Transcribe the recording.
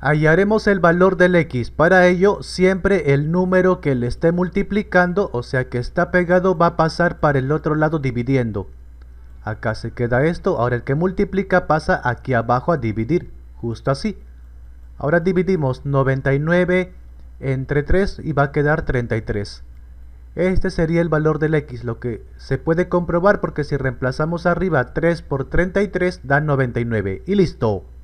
Hallaremos el valor del x, para ello siempre el número que le esté multiplicando, o sea que está pegado, va a pasar para el otro lado dividiendo. Acá se queda esto, ahora el que multiplica pasa aquí abajo a dividir, justo así. Ahora dividimos 99 entre 3 y va a quedar 33. Este sería el valor del x, lo que se puede comprobar porque si reemplazamos arriba 3 por 33 da 99. Y listo.